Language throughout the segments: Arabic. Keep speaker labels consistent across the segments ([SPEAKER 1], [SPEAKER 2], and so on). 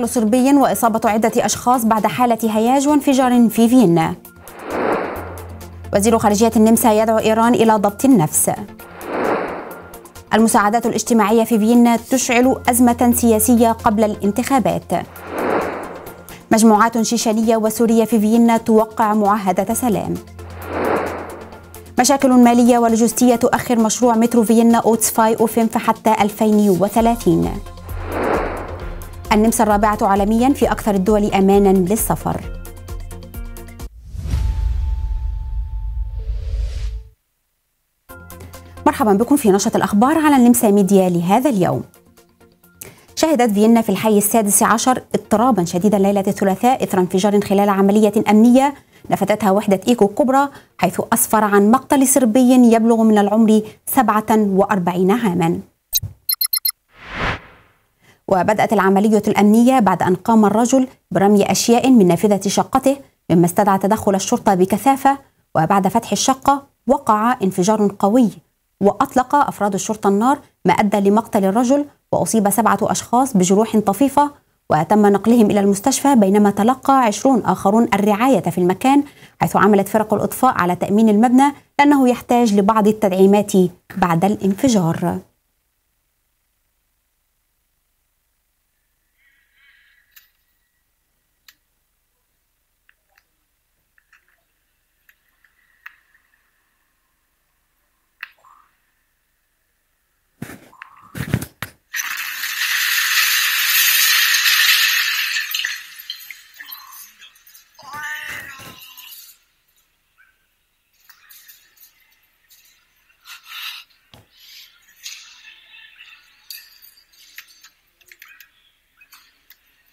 [SPEAKER 1] مقتل صربي وإصابة عدة أشخاص بعد حالة هياج وانفجار في فيينا وزير خارجية النمسا يدعو إيران إلى ضبط النفس المساعدات الاجتماعية في فيينا تشعل أزمة سياسية قبل الانتخابات مجموعات شيشانية وسورية في فيينا توقع معاهدة سلام مشاكل مالية ولوجستية تؤخر مشروع مترو فيينا أوتس فاي أوفينف حتى 2030 النمسا الرابعة عالميا في أكثر الدول أمانا للسفر مرحبا بكم في نشرة الأخبار على النمسا ميديا لهذا اليوم شهدت فيينا في الحي السادس عشر اضطرابا شديدا ليلة الثلاثاء إثر انفجار خلال عملية أمنية نفتتها وحدة إيكو الكبرى حيث أسفر عن مقتل صربي يبلغ من العمر 47 عاما وبدأت العملية الأمنية بعد أن قام الرجل برمي أشياء من نافذة شقته مما استدعى تدخل الشرطة بكثافة وبعد فتح الشقة وقع انفجار قوي وأطلق أفراد الشرطة النار ما أدى لمقتل الرجل وأصيب سبعة أشخاص بجروح طفيفة وتم نقلهم إلى المستشفى بينما تلقى عشرون آخرون الرعاية في المكان حيث عملت فرق الإطفاء على تأمين المبنى لأنه يحتاج لبعض التدعيمات بعد الانفجار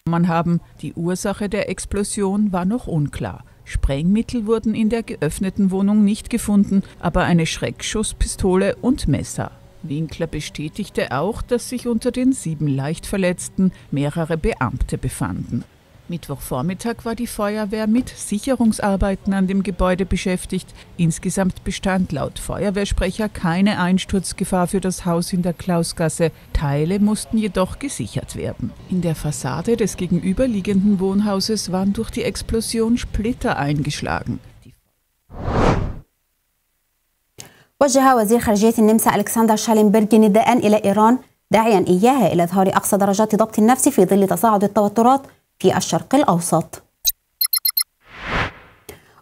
[SPEAKER 2] Man haben, die Ursache der Explosion war noch unklar. Sprengmittel wurden in der geöffneten Wohnung nicht gefunden, aber eine Schreckschusspistole und Messer. Winkler bestätigte auch, dass sich unter den sieben Leichtverletzten mehrere Beamte befanden. Mittwochvormittag war die Feuerwehr mit Sicherungsarbeiten an dem Gebäude beschäftigt. Insgesamt bestand laut Feuerwehrsprecher keine Einsturzgefahr für das Haus in der Klausgasse. Teile mussten jedoch gesichert werden. In der Fassade des gegenüberliegenden Wohnhauses waren durch die Explosion Splitter eingeschlagen.
[SPEAKER 1] وجه وزير خارجية النمسا ألكسندر شالنبرغ نداء إلى إيران داعيا إياها إلى إظهار أقصى درجات ضبط النفس في ظل تصاعد التوترات في الشرق الأوسط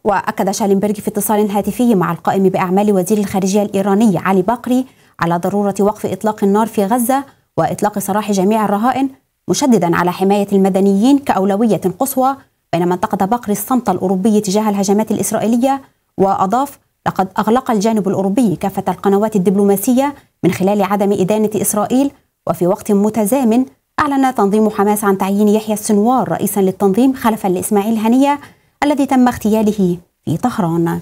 [SPEAKER 1] وأكد شالينبرغ في اتصال هاتفي مع القائم بأعمال وزير الخارجية الإيراني علي باقري على ضرورة وقف إطلاق النار في غزة وإطلاق سراح جميع الرهائن مشددا على حماية المدنيين كأولوية قصوى بينما انتقد باقري الصمت الأوروبي تجاه الهجمات الإسرائيلية وأضاف لقد أغلق الجانب الأوروبي كافة القنوات الدبلوماسية من خلال عدم إدانة إسرائيل وفي وقت متزامن أعلن تنظيم حماس عن تعيين يحيى السنوار رئيسا للتنظيم خلفا لإسماعيل هنية الذي تم اغتياله في طهران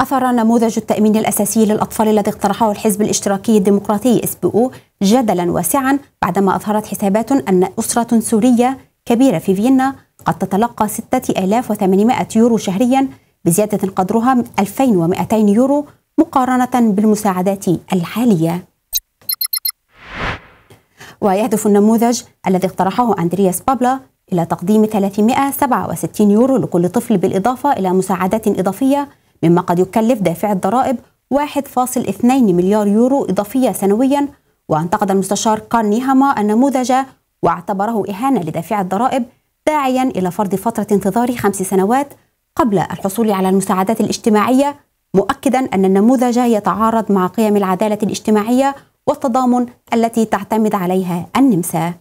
[SPEAKER 1] أثار نموذج التأمين الأساسي للأطفال الذي اقترحه الحزب الاشتراكي الديمقراطي اس بي او جدلا واسعا بعدما أظهرت حسابات أن أسرة سورية كبيرة في فيينا قد تتلقى 6800 يورو شهريا بزيادة قدرها 2200 يورو مقارنة بالمساعدات الحالية ويهدف النموذج الذي اقترحه أندرياس بابلا إلى تقديم 367 يورو لكل طفل بالإضافة إلى مساعدات إضافية مما قد يكلف دافع الضرائب 1.2 مليار يورو إضافية سنويا وانتقد المستشار كارنيهاما النموذج واعتبره إهانة لدافع الضرائب داعيا إلى فرض فترة انتظار خمس سنوات قبل الحصول على المساعدات الاجتماعية مؤكدا أن النموذج يتعارض مع قيم العدالة الاجتماعية والتضامن التي تعتمد عليها النمسا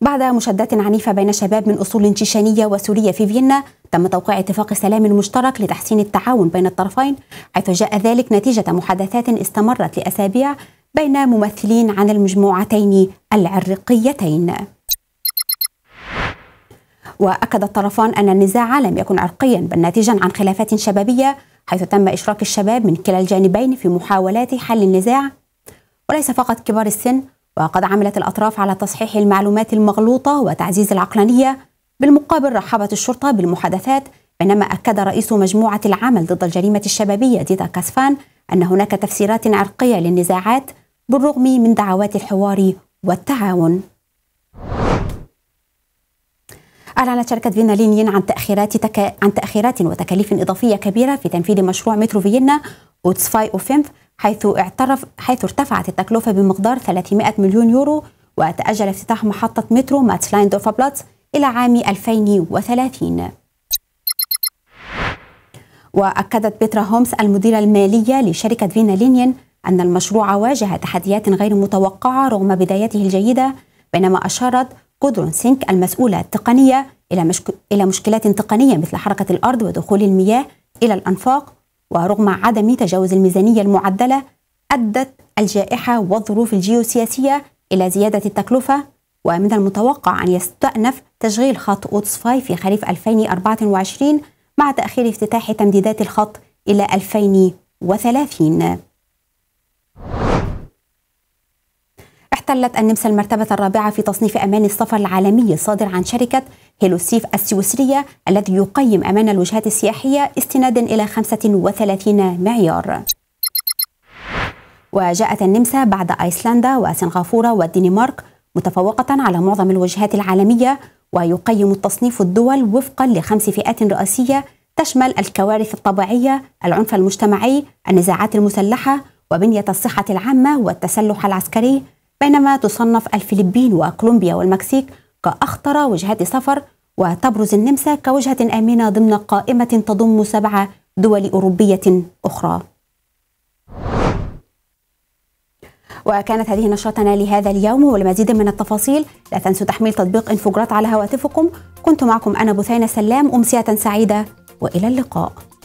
[SPEAKER 1] بعد مشادات عنيفة بين شباب من أصول تشيشانية وسورية في فيينا تم توقيع اتفاق سلام مشترك لتحسين التعاون بين الطرفين حيث جاء ذلك نتيجة محادثات استمرت لأسابيع بين ممثلين عن المجموعتين العرقيتين وأكد الطرفان أن النزاع لم يكن عرقيا بل ناتجا عن خلافات شبابية حيث تم إشراك الشباب من كلا الجانبين في محاولات حل النزاع وليس فقط كبار السن وقد عملت الأطراف على تصحيح المعلومات المغلوطة وتعزيز العقلانية بالمقابل رحبت الشرطة بالمحادثات بينما أكد رئيس مجموعة العمل ضد الجريمة الشبابية ديتا كاسفان أن هناك تفسيرات عرقية للنزاعات بالرغم من دعوات الحوار والتعاون أعلنت شركة فينا لينين عن تأخيرات تك... عن تأخيرات وتكاليف إضافية كبيرة في تنفيذ مشروع مترو فيينا وتسفاي أوفيمف حيث اعترف حيث ارتفعت التكلفة بمقدار 300 مليون يورو وتأجل افتتاح محطة مترو ماتلاين دوفا بلاتس إلى عام 2030 وأكدت بيترا هومس المديرة المالية لشركة فينا لينين أن المشروع واجه تحديات غير متوقعة رغم بدايته الجيدة بينما أشارت قدرون سينك المسؤولة التقنية إلى, مشك... إلى مشكلات تقنية مثل حركة الأرض ودخول المياه إلى الأنفاق ورغم عدم تجاوز الميزانية المعدلة أدت الجائحة والظروف الجيوسياسية إلى زيادة التكلفة ومن المتوقع أن يستأنف تشغيل خط أوتسفاي في خريف 2024 مع تأخير افتتاح تمديدات الخط إلى 2030 احتلت النمسا المرتبة الرابعة في تصنيف أمان السفر العالمي الصادر عن شركة هيلوسيف السويسرية الذي يقيم أمان الوجهات السياحية استنادا إلى 35 معيار وجاءت النمسا بعد أيسلندا وسنغافورة والدنمارك متفوقة على معظم الوجهات العالمية ويقيم التصنيف الدول وفقا لخمس فئات رئيسية تشمل الكوارث الطبيعية، العنف المجتمعي، النزاعات المسلحة، وبنية الصحة العامة والتسلح العسكري بينما تصنف الفلبين وكولومبيا والمكسيك كأخطر وجهات سفر وتبرز النمسا كوجهة آمنة ضمن قائمة تضم سبع دول أوروبية أخرى وكانت هذه نشرتنا لهذا اليوم ولمزيد من التفاصيل لا تنسوا تحميل تطبيق انفجرات على هواتفكم كنت معكم أنا بثينة سلام أمسية سعيدة وإلى اللقاء